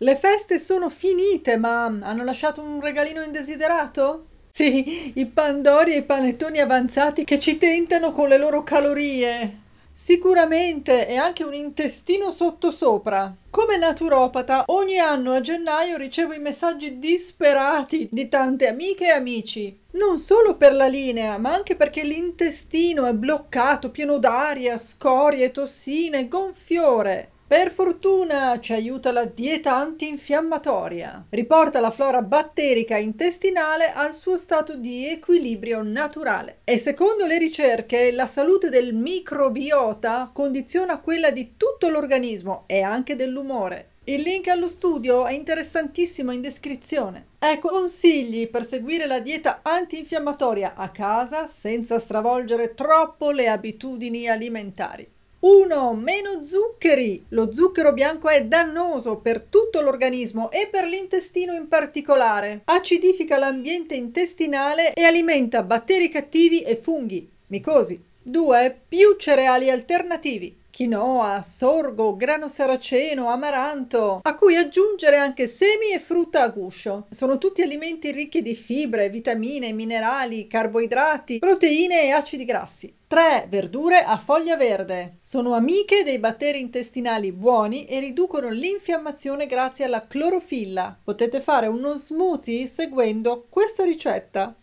Le feste sono finite, ma hanno lasciato un regalino indesiderato? Sì, i pandori e i panettoni avanzati che ci tentano con le loro calorie. Sicuramente è anche un intestino sottosopra. Come naturopata, ogni anno a gennaio ricevo i messaggi disperati di tante amiche e amici. Non solo per la linea, ma anche perché l'intestino è bloccato, pieno d'aria, scorie, tossine, gonfiore. Per fortuna ci aiuta la dieta antinfiammatoria. Riporta la flora batterica intestinale al suo stato di equilibrio naturale. E secondo le ricerche, la salute del microbiota condiziona quella di tutto l'organismo e anche dell'umore. Il link allo studio è interessantissimo in descrizione. Ecco consigli per seguire la dieta antinfiammatoria a casa senza stravolgere troppo le abitudini alimentari. 1. Meno zuccheri. Lo zucchero bianco è dannoso per tutto l'organismo e per l'intestino in particolare. Acidifica l'ambiente intestinale e alimenta batteri cattivi e funghi, micosi. 2. Più cereali alternativi quinoa, sorgo, grano saraceno, amaranto, a cui aggiungere anche semi e frutta a guscio. Sono tutti alimenti ricchi di fibre, vitamine, minerali, carboidrati, proteine e acidi grassi. 3. Verdure a foglia verde. Sono amiche dei batteri intestinali buoni e riducono l'infiammazione grazie alla clorofilla. Potete fare uno smoothie seguendo questa ricetta.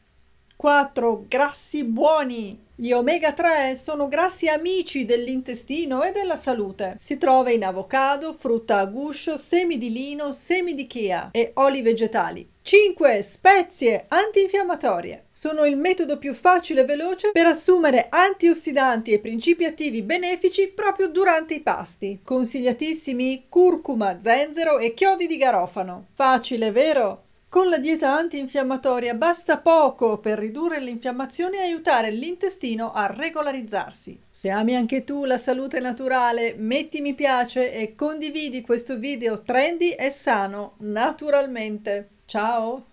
4. Grassi buoni. Gli omega 3 sono grassi amici dell'intestino e della salute. Si trova in avocado, frutta a guscio, semi di lino, semi di chia e oli vegetali. 5. Spezie antinfiammatorie. Sono il metodo più facile e veloce per assumere antiossidanti e principi attivi benefici proprio durante i pasti. Consigliatissimi curcuma, zenzero e chiodi di garofano. Facile, vero? Con la dieta antinfiammatoria basta poco per ridurre l'infiammazione e aiutare l'intestino a regolarizzarsi. Se ami anche tu la salute naturale, metti mi piace e condividi questo video trendy e sano naturalmente. Ciao!